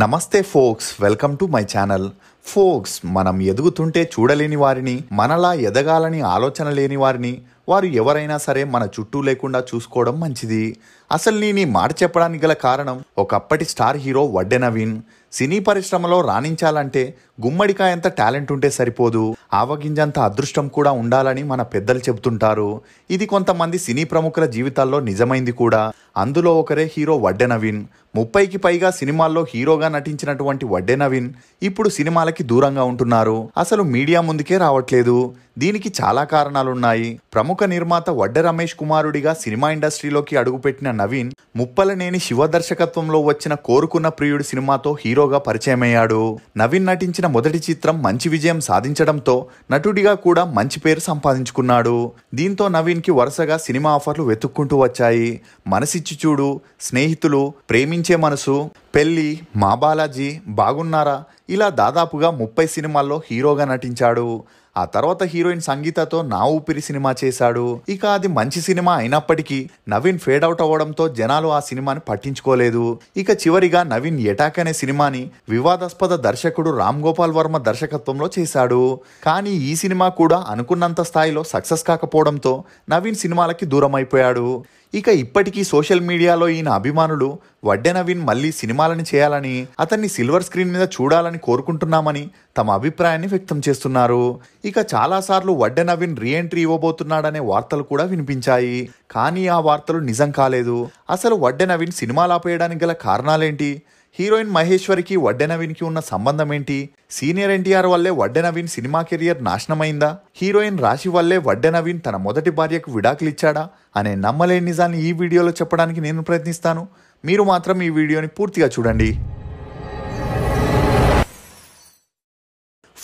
నమస్తే folks welcome to my channel folks మనం ఎదుగుతుంటే చూడలేని వారిని మనలా ఎదగాలని ఆలోచన లేని వారిని వారు ఎవరైనా సరే మన చుట్టూ లేకుండా చూసుకోవడం మంచిది అసలు నేను మాట చెప్పడానికి గల కారణం ఒకప్పటి స్టార్ హీరో వడ్డె నవీన్ సినీ పరిశ్రమలో రాణించాలంటే గుమ్మడికాయంత టాలెంట్ ఉంటే సరిపోదు ఆవగింజంత అదృష్టం కూడా ఉండాలని మన పెద్దలు చెబుతుంటారు ఇది కొంతమంది సినీ ప్రముఖుల జీవితాల్లో నిజమైంది కూడా అందులో ఒకరే హీరో వడ్డె నవీన్ ముప్పైకి పైగా సినిమాల్లో హీరోగా నటించినటువంటి వడ్డే నవీన్ ఇప్పుడు సినిమాలకి దూరంగా ఉంటున్నారు అసలు మీడియా ముందుకే రావట్లేదు దీనికి చాలా కారణాలున్నాయి ప్రముఖ నిర్మాత వడ్డె రమేష్ కుమారుడిగా సినిమా ఇండస్ట్రీలోకి అడుగుపెట్టిన నవీన్ ముప్పలనేని శివ దర్శకత్వంలో వచ్చిన కోరుకున్న ప్రియుడి సినిమాతో హీరోగా పరిచయమయ్యాడు నవీన్ నటించిన మొదటి చిత్రం మంచి విజయం సాధించడంతో నటుడిగా కూడా మంచి పేరు సంపాదించుకున్నాడు దీంతో నవీన్కి వరుసగా సినిమా ఆఫర్లు వెతుక్కుంటూ వచ్చాయి మనసిచ్చి చూడు స్నేహితులు ప్రేమించే మనసు పెళ్ళి మా బాలాజీ బాగున్నారా ఇలా దాదాపుగా ముప్పై సినిమాల్లో హీరోగా నటించాడు ఆ తర్వాత హీరోయిన్ సంగీతతో నా ఊపిరి సినిమా చేశాడు ఇక అది మంచి సినిమా అయినప్పటికీ నవీన్ ఫేడ్ అవుట్ అవ్వడంతో జనాలు ఆ సినిమాని పట్టించుకోలేదు ఇక చివరిగా నవీన్ ఎటాక్ అనే సినిమాని వివాదాస్పద దర్శకుడు రామ్ గోపాల్ వర్మ దర్శకత్వంలో చేశాడు కానీ ఈ సినిమా కూడా అనుకున్నంత స్థాయిలో సక్సెస్ కాకపోవడంతో నవీన్ సినిమాలకి దూరం అయిపోయాడు ఇక ఇప్పటికీ సోషల్ మీడియాలో ఈయన అభిమానులు వడ్డే నవీన్ మళ్ళీ సినిమాలను చేయాలని అతన్ని సిల్వర్ స్క్రీన్ మీద చూడాలని కోరుకుంటున్నామని తమ అభిప్రాయాన్ని వ్యక్తం చేస్తున్నారు ఇక చాలాసార్లు వడ్డే నవీన్ రీఎంట్రీ ఇవ్వబోతున్నాడనే వార్తలు కూడా వినిపించాయి కానీ ఆ వార్తలు నిజం కాలేదు అసలు వడ్డే నవీన్ సినిమాలు ఆపేయడానికి గల కారణాలేంటి హీరోయిన్ మహేశ్వరికి వడ్డె నవీన్కి ఉన్న సంబంధం ఏంటి సీనియర్ ఎన్టీఆర్ వల్లే వడ్డె నవీన్ సినిమా కెరియర్ నాశనమైందా హీరోయిన్ రాశి వల్లే వడ్డె నవీన్ తన మొదటి భార్యకు విడాకులిచ్చాడా అనే నమ్మలేని నిజాన్ని ఈ వీడియోలో చెప్పడానికి నేను ప్రయత్నిస్తాను మీరు మాత్రం ఈ వీడియోని పూర్తిగా చూడండి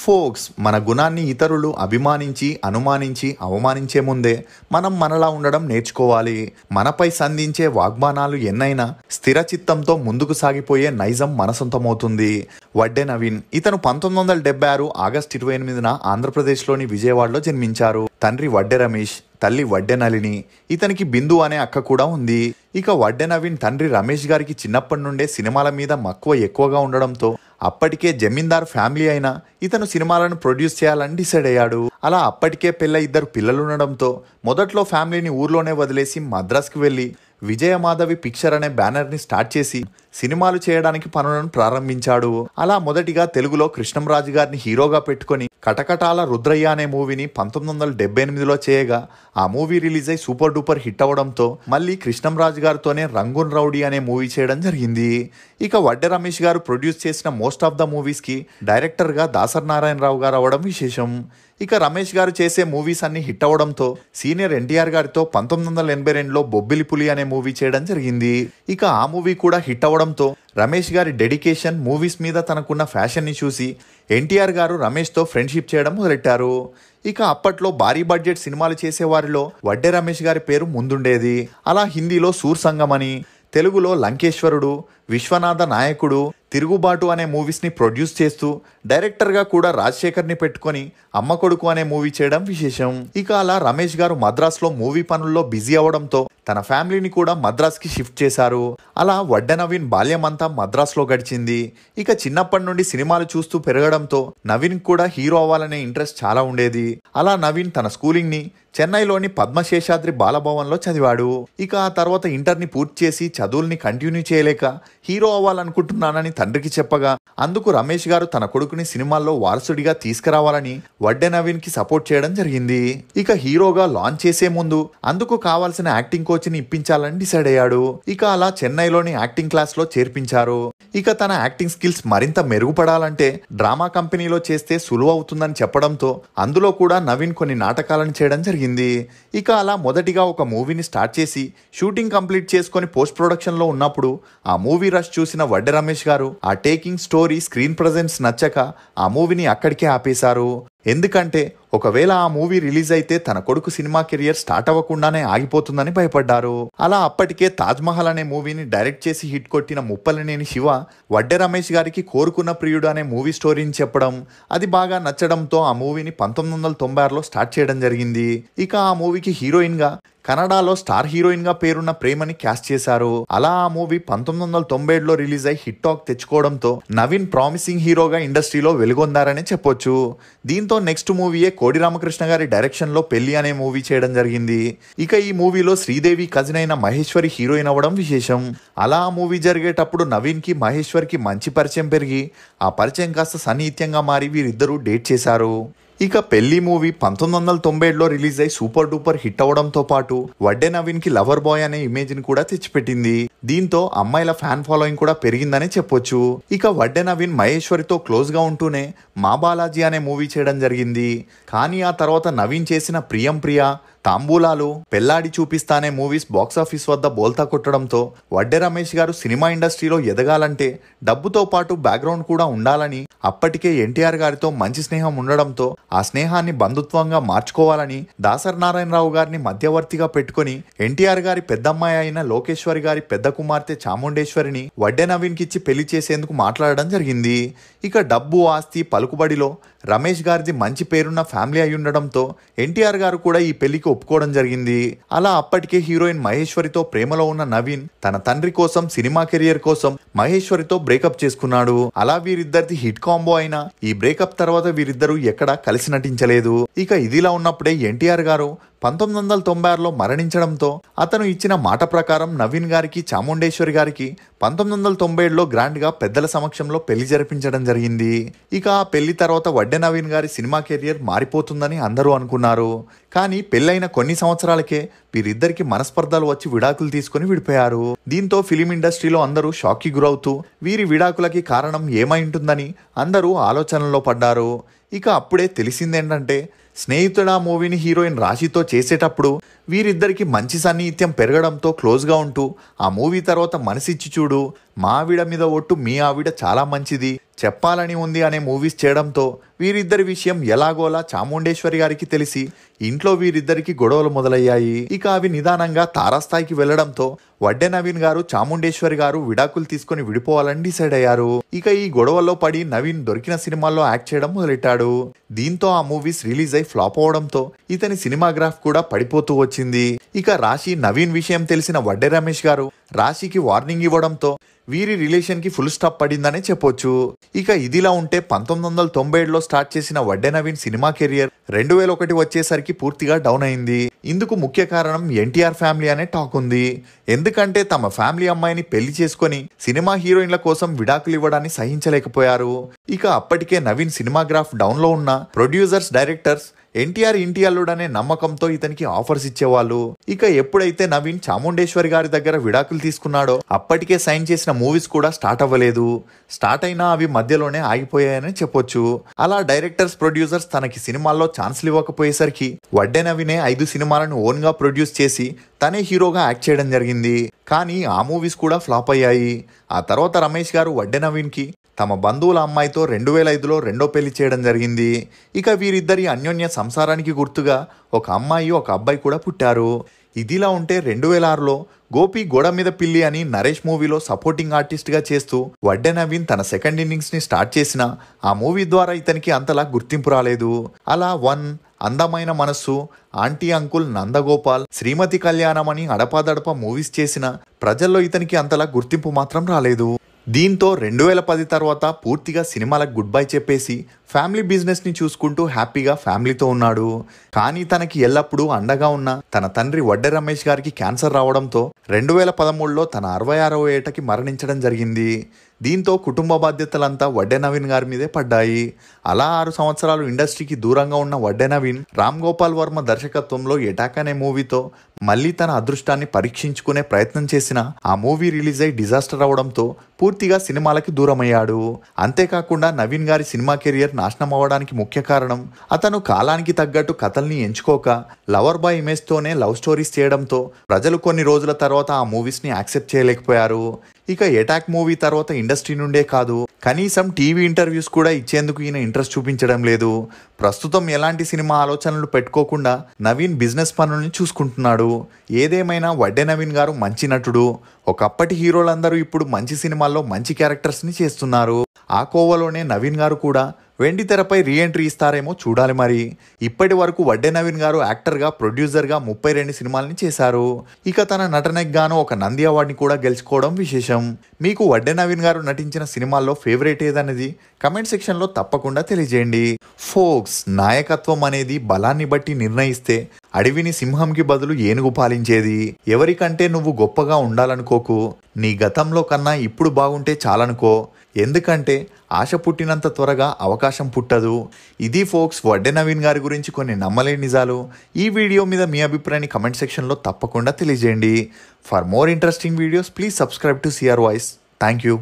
ఫోక్స్ మన గుణాన్ని ఇతరులు అభిమానించి అనుమానించి అవమానించే ముందే మనం మనలా ఉండడం నేర్చుకోవాలి మనపై సంధించే వాగ్మానాలు ఎన్నైనా స్థిర చిత్తంతో ముందుకు సాగిపోయే నైజం మనసొంతమవుతుంది వడ్డే నవీన్ ఇతను పంతొమ్మిది వందల డెబ్బై ఆరు ఆగస్ట్ ఇరవై ఎనిమిదిన ఆంధ్రప్రదేశ్లోని విజయవాడలో జన్మించారు తండ్రి వడ్డే రమేష్ తల్లి వడ్డే నలిని ఇతనికి బిందు అనే అక్క కూడా ఉంది ఇక వడ్డె నవీన్ తండ్రి రమేష్ గారికి చిన్నప్పటి నుండే సినిమాల మీద మక్కువ ఎక్కువగా ఉండడంతో అప్పటికే జమీందార్ ఫ్యామిలీ అయినా ఇతను సినిమాలను ప్రొడ్యూస్ చేయాలని డిసైడ్ అయ్యాడు అలా అప్పటికే పిల్ల ఇద్దరు పిల్లలు ఉండడంతో మొదట్లో ఫ్యామిలీని ఊర్లోనే వదిలేసి మద్రాస్కి వెళ్ళి విజయమాధవి పిక్చర్ అనే బ్యానర్ని స్టార్ట్ చేసి సినిమాలు చేయడానికి పనులను ప్రారంభించాడు అలా మొదటిగా తెలుగులో కృష్ణంరాజు గారిని హీరోగా పెట్టుకుని కటకటాల రుద్రయ్య అనే మూవీని పంతొమ్మిది వందల డెబ్బై ఎనిమిదిలో చేయగా ఆ మూవీ రిలీజ్ అయి సూపర్ డూపర్ హిట్ అవడంతో మళ్ళీ కృష్ణంరాజు గారితోనే రంగున్ రౌడీ అనే మూవీ చేయడం జరిగింది ఇక వడ్డె రమేష్ గారు ప్రొడ్యూస్ చేసిన మోస్ట్ ఆఫ్ ద మూవీస్కి డైరెక్టర్గా దాసర్ నారాయణరావు గారు అవడం విశేషం ఇక రమేష్ గారు చేసే మూవీస్ అన్ని హిట్ అవడంతో సీనియర్ ఎన్టీఆర్ గారితో పంతొమ్మిది వందల ఎనభై రెండులో బొబ్బిలి పులి అనే మూవీ చేయడం జరిగింది ఇక ఆ మూవీ కూడా హిట్ అవడం అవడంతో రమేష్ గారి డెడికేషన్ మూవీస్ మీద తనకున్న ఫ్యాషన్ని చూసి ఎన్టీఆర్ గారు రమేష్తో ఫ్రెండ్షిప్ చేయడం మొదలెట్టారు ఇక అప్పట్లో భారీ బడ్జెట్ సినిమాలు చేసేవారిలో వడ్డే రమేష్ గారి పేరు ముందుండేది అలా హిందీలో సూర్ సంగం అని తెలుగులో లంకేశ్వరుడు విశ్వనాథ నాయకుడు తిరుగుబాటు అనే మూవీస్ని ప్రొడ్యూస్ చేస్తూ డైరెక్టర్గా కూడా రాజశేఖర్ని పెట్టుకొని అమ్మ కొడుకు అనే మూవీ చేయడం విశేషం ఇక అలా రమేష్ గారు మద్రాసులో మూవీ పనుల్లో బిజీ అవడంతో తన ఫ్యామిలీని కూడా మద్రాస్కి షిఫ్ట్ చేశారు అలా వడ్డ నవీన్ బాల్యమంతా మద్రాస్లో గడిచింది ఇక చిన్నప్పటి నుండి సినిమాలు చూస్తూ పెరగడంతో నవీన్ కూడా హీరో అవ్వాలనే ఇంట్రెస్ట్ చాలా ఉండేది అలా నవీన్ తన స్కూలింగ్ని చెన్నైలోని పద్మశేషాద్రి బాలభవన్లో చదివాడు ఇక ఆ తర్వాత ఇంటర్ని పూర్తి చేసి చదువుల్ని కంటిన్యూ చేయలేక హీరో అవ్వాలనుకుంటున్నానని తండ్రికి చెప్పగా అందుకు రమేష్ గారు తన కొడుకుని సినిమాల్లో వారసుడిగా తీసుకురావాలని వడ్డే కి సపోర్ట్ చేయడం జరిగింది ఇక హీరోగా లాంచ్ చేసే ముందు అందుకు కావాల్సిన యాక్టింగ్ కోచ్ కోచ్ని ఇప్పించాలని డిసైడ్ అయ్యాడు ఇక అలా చెన్నైలోని యాక్టింగ్ క్లాస్లో చేర్పించారు ఇక తన యాక్టింగ్ స్కిల్స్ మరింత మెరుగుపడాలంటే డ్రామా కంపెనీలో చేస్తే సులువవుతుందని చెప్పడంతో అందులో కూడా నవీన్ కొన్ని నాటకాలను చేయడం జరిగింది ఇక అలా మొదటిగా ఒక మూవీని స్టార్ట్ చేసి షూటింగ్ కంప్లీట్ చేసుకొని పోస్ట్ ప్రొడక్షన్లో ఉన్నప్పుడు ఆ మూవీ రష్ చూసిన వడ్డే రమేష్ గారు ఆ టేకింగ్ స్టోరీ స్క్రీన్ ప్రజెన్స్ నచ్చక ఆ మూవీని అక్కడికే ఆపేశారు ఎందుకంటే ఒకవేళ ఆ మూవీ రిలీజ్ అయితే తన కొడుకు సినిమా కెరియర్ స్టార్ట్ అవ్వకుండానే ఆగిపోతుందని భయపడ్డారు అలా అప్పటికే తాజ్మహల్ అనే మూవీని డైరెక్ట్ చేసి హిట్ కొట్టిన ముప్పలనేని శివ వడ్డె రమేష్ గారికి కోరుకున్న ప్రియుడు అనే మూవీ స్టోరీని చెప్పడం అది బాగా నచ్చడంతో ఆ మూవీని పంతొమ్మిది వందల తొంభై ఆరులో స్టార్ట్ చేయడం జరిగింది ఇక ఆ మూవీకి హీరోయిన్గా కన్నడలో స్టార్ హీరోయిన్ గా పేరున్న ప్రేమని క్యాస్ట్ చేశారు అలా ఆ మూవీ పంతొమ్మిది వందల తొంభై ఏడులో రిలీజ్ అయి హిట్ టాక్ తెచ్చుకోవడంతో నవీన్ ప్రామిసింగ్ హీరోగా ఇండస్ట్రీలో వెలుగొందారని చెప్పొచ్చు దీంతో నెక్స్ట్ మూవీయే కోడి రామకృష్ణ గారి డైరెక్షన్ లో పెళ్లి అనే మూవీ చేయడం జరిగింది ఇక ఈ మూవీలో శ్రీదేవి కజిన్ అయిన మహేశ్వరి హీరోయిన్ అవ్వడం విశేషం అలా ఆ మూవీ జరిగేటప్పుడు నవీన్ కి మహేశ్వర్ కి మంచి పరిచయం పెరిగి ఆ పరిచయం కాస్త సన్నిహిత్యంగా మారి వీరిద్దరూ డేట్ చేశారు ఇక పెళ్లి మూవీ పంతొమ్మిది వందల తొంభై ఏడులో రిలీజ్ అయి సూపర్ డూపర్ హిట్ అవడంతో పాటు వడ్డే నవీన్ కి లవర్ బాయ్ అనే ఇమేజ్ ని కూడా తెచ్చిపెట్టింది దీంతో అమ్మాయిల ఫ్యాన్ ఫాలోయింగ్ కూడా పెరిగిందని చెప్పొచ్చు ఇక వడ్డే నవీన్ మహేశ్వరితో క్లోజ్ గా ఉంటూనే మా బాలాజీ అనే మూవీ చేయడం జరిగింది కానీ ఆ తర్వాత నవీన్ చేసిన ప్రియం ప్రియ తాంబూలాలు పెళ్లాడి చూపిస్తానే మూవీస్ బాక్సాఫీస్ వద్ద బోల్తా కొట్టడంతో వడ్డే రమేష్ గారు సినిమా ఇండస్ట్రీలో ఎదగాలంటే డబ్బుతో పాటు బ్యాక్గ్రౌండ్ కూడా ఉండాలని అప్పటికే ఎన్టీఆర్ గారితో మంచి స్నేహం ఉండడంతో ఆ స్నేహాన్ని బంధుత్వంగా మార్చుకోవాలని దాసర్ నారాయణరావు గారిని మధ్యవర్తిగా పెట్టుకుని ఎన్టీఆర్ గారి పెద్దమ్మాయి అయిన లోకేశ్వరి గారి పెద్ద కుమార్తె చాముండేశ్వరిని వడ్డే నవీన్కిచ్చి పెళ్లి చేసేందుకు మాట్లాడడం జరిగింది ఇక డబ్బు ఆస్తి పలుకుబడిలో రమేష్ గారిది మంచి పేరున్న ఫ్యామిలీ అయి ఉండడంతో ఎన్టీఆర్ గారు కూడా ఈ పెళ్లికి ఒప్పుకోవడం జరిగింది అలా అప్పటికే హీరోయిన్ మహేశ్వరితో ప్రేమలో ఉన్న నవీన్ తన తండ్రి కోసం సినిమా కెరియర్ కోసం మహేశ్వరితో బ్రేకప్ చేసుకున్నాడు అలా వీరిద్దరిది హిట్ కాంబో అయిన ఈ బ్రేకప్ తర్వాత వీరిద్దరూ ఎక్కడా కలిసి నటించలేదు ఇక ఇదిలా ఉన్నప్పుడే ఎన్టీఆర్ గారు పంతొమ్మిది వందల తొంభై ఆరులో మరణించడంతో అతను ఇచ్చిన మాట ప్రకారం నవీన్ గారికి చాముండేశ్వరి గారికి పంతొమ్మిది వందల తొంభై ఏడులో గ్రాండ్గా పెద్దల సమక్షంలో పెళ్లి జరిపించడం జరిగింది ఇక ఆ పెళ్లి తర్వాత వడ్డే నవీన్ గారి సినిమా కెరియర్ మారిపోతుందని అందరూ అనుకున్నారు కానీ పెళ్ళైన కొన్ని సంవత్సరాలకే వీరిద్దరికి మనస్పర్ధలు వచ్చి విడాకులు తీసుకుని విడిపోయారు దీంతో ఫిలిం ఇండస్ట్రీలో అందరూ షాక్కి గురవుతూ వీరి విడాకులకి కారణం ఏమై ఉంటుందని అందరూ ఆలోచనల్లో పడ్డారు ఇక అప్పుడే తెలిసిందేంటంటే స్నేహితుడా మూవీని హీరోయిన్ రాశితో చేసేటప్పుడు వీరిద్దరికి మంచి సన్నిహిత్యం పెరగడంతో క్లోజ్గా ఉంటూ ఆ మూవీ తర్వాత మనసిచ్చి చూడు మా ఆవిడ మీద ఒట్టు మీ ఆవిడ చాలా మంచిది చెప్పాలని ఉంది అనే మూవీస్ చేయడంతో వీరిద్దరి విషయం ఎలాగోలా చాముండేశ్వరి గారికి తెలిసి ఇంట్లో వీరిద్దరికి గొడవలు మొదలయ్యాయి ఇక అవి నిదానంగా తారాస్థాయికి వెళ్లడంతో వడ్డే నవీన్ గారు చాముండేశ్వరి గారు విడాకులు తీసుకుని విడిపోవాలని డిసైడ్ అయ్యారు ఇక ఈ గొడవల్లో పడి నవీన్ దొరికిన సినిమాల్లో యాక్ట్ చేయడం మొదలెట్టాడు దీంతో ఆ మూవీస్ రిలీజ్ అయి ఫ్లాప్ అవడంతో ఇతని సినిమాగ్రాఫ్ కూడా పడిపోతూ వచ్చింది ఇక రాశి నవీన్ విషయం తెలిసిన వడ్డే రమేష్ గారు రాశికి వార్నింగ్ ఇవ్వడంతో వీరి రిలేషన్కి ఫుల్ స్టాప్ పడిందనే చెప్పొచ్చు ఇక ఇదిలా ఉంటే పంతొమ్మిది వందల తొంభై ఏడులో స్టార్ట్ చేసిన వడ్డే నవీన్ సినిమా కెరియర్ రెండు వేల ఒకటి వచ్చేసరికి పూర్తిగా డౌన్ అయింది ఇందుకు ముఖ్య కారణం ఎన్టీఆర్ ఫ్యామిలీ అనే టాక్ ఉంది ఎందుకంటే తమ ఫ్యామిలీ అమ్మాయిని పెళ్లి చేసుకుని సినిమా హీరోయిన్ల కోసం విడాకులు ఇవ్వడాన్ని సహించలేకపోయారు ఇక అప్పటికే నవీన్ సినిమాగ్రాఫ్ డౌన్లో ఉన్న ప్రొడ్యూసర్స్ డైరెక్టర్స్ ఎన్టీఆర్ ఇంటి అల్లుడనే నమ్మకంతో ఇతనికి ఆఫర్స్ ఇచ్చేవాళ్ళు ఇక ఎప్పుడైతే నవీన్ చాముండేశ్వరి గారి దగ్గర విడాకులు తీసుకున్నాడో అప్పటికే సైన్ చేసిన మూవీస్ కూడా స్టార్ట్ అవ్వలేదు స్టార్ట్ అయినా అవి మధ్యలోనే ఆగిపోయాయని చెప్పొచ్చు అలా డైరెక్టర్స్ ప్రొడ్యూసర్స్ తనకి సినిమాల్లో ఛాన్స్లు ఇవ్వకపోయేసరికి వడ్డే నవీనే ఐదు సినిమాలను ఓన్ గా ప్రొడ్యూస్ చేసి తనే హీరోగా యాక్ట్ చేయడం జరిగింది కానీ ఆ మూవీస్ కూడా ఫ్లాప్ అయ్యాయి ఆ తర్వాత రమేష్ గారు వడ్డే నవీన్ కి తమ బంధువుల అమ్మాయితో రెండు వేల ఐదులో రెండో పెళ్లి చేయడం జరిగింది ఇక వీరిద్దరి అన్యోన్య సంసారానికి గుర్తుగా ఒక అమ్మాయి ఒక అబ్బాయి కూడా పుట్టారు ఇదిలా ఉంటే రెండు వేల ఆరులో గోపి గోడ మీద పిల్లి అని నరేష్ మూవీలో సపోర్టింగ్ ఆర్టిస్ట్గా చేస్తూ వడ్డే నవీన్ తన సెకండ్ ఇన్నింగ్స్ని స్టార్ట్ చేసిన ఆ మూవీ ద్వారా ఇతనికి అంతలా గుర్తింపు రాలేదు అలా వన్ అందమైన మనస్సు ఆంటీ అంకుల్ నందగోపాల్ శ్రీమతి కళ్యాణం అని అడపాదడప మూవీస్ చేసిన ప్రజల్లో ఇతనికి అంతలా గుర్తింపు మాత్రం రాలేదు దీంతో రెండు వేల పది తర్వాత పూర్తిగా సినిమాలకు గుడ్ బై చెప్పేసి ఫ్యామిలీ బిజినెస్ని చూసుకుంటూ హ్యాపీగా ఫ్యామిలీతో ఉన్నాడు కానీ తనకి ఎల్లప్పుడూ అండగా ఉన్న తన తండ్రి వడ్డే రమేష్ గారికి క్యాన్సర్ రావడంతో రెండు వేల పదమూడులో తన అరవై ఆరవ ఏటకి మరణించడం జరిగింది దీంతో కుటుంబ బాధ్యతలంతా వడ్డే నవీన్ గారి మీదే పడ్డాయి అలా ఆరు సంవత్సరాలు ఇండస్ట్రీకి దూరంగా ఉన్న వడ్డే నవీన్ రామ్ గోపాల్ వర్మ దర్శకత్వంలో ఎటాక్ అనే మూవీతో మళ్ళీ తన అదృష్టాన్ని పరీక్షించుకునే ప్రయత్నం చేసిన ఆ మూవీ రిలీజ్ అయి డిజాస్టర్ అవడంతో పూర్తిగా సినిమాలకి దూరమయ్యాడు అంతేకాకుండా నవీన్ గారి సినిమా కెరియర్ నాశనం అవ్వడానికి ముఖ్య కారణం అతను కాలానికి తగ్గట్టు కథల్ని ఎంచుకోక లవర్ బాయ్ ఇమేజ్తోనే లవ్ స్టోరీస్ చేయడంతో ప్రజలు కొన్ని రోజుల తర్వాత ఆ మూవీస్ని యాక్సెప్ట్ చేయలేకపోయారు ఇక ఎటాక్ మూవీ తర్వాత ఇండస్ట్రీ నుండే కాదు కనీసం టీవీ ఇంటర్వ్యూస్ కూడా ఇచ్చేందుకు ఈయన ఇంట్రెస్ట్ చూపించడం లేదు ప్రస్తుతం ఎలాంటి సినిమా ఆలోచనలు పెట్టుకోకుండా నవీన్ బిజినెస్ పనుల్ని చూసుకుంటున్నాడు ఏదేమైనా వడ్డే నవీన్ గారు మంచి నటుడు ఒకప్పటి హీరోలందరూ ఇప్పుడు మంచి సినిమాల్లో మంచి క్యారెక్టర్స్ని చేస్తున్నారు ఆ కోవలోనే నవీన్ గారు కూడా వెండి తెరపై రీఎంట్రీ ఇస్తారేమో చూడాలి మరి ఇప్పటి వరకు వడ్డే నవీన్ గారు యాక్టర్గా ప్రొడ్యూసర్గా ముప్పై రెండు సినిమాలని చేశారు ఇక తన నటనకి గాను ఒక నంది అవార్డుని కూడా గెలుచుకోవడం విశేషం మీకు వడ్డే నవీన్ గారు నటించిన సినిమాల్లో ఫేవరెట్ ఏదన్నది కమెంట్ సెక్షన్లో తప్పకుండా తెలియజేయండి ఫోక్స్ నాయకత్వం అనేది బలాన్ని బట్టి నిర్ణయిస్తే అడవిని సింహంకి బదులు ఏనుగు పాలించేది ఎవరికంటే నువ్వు గొప్పగా ఉండాలనుకోకు నీ గతంలో కన్నా ఇప్పుడు బాగుంటే చాలనుకో ఎందుకంటే ఆశ పుట్టినంత త్వరగా అవకాశం పుట్టదు ఇది ఫోక్స్ వడ్డే నవీన్ గారి గురించి కొన్ని నమ్మలేని నిజాలు ఈ వీడియో మీద మీ అభిప్రాయాన్ని కమెంట్ సెక్షన్లో తప్పకుండా తెలియజేయండి for more interesting videos please subscribe to CR voice thank you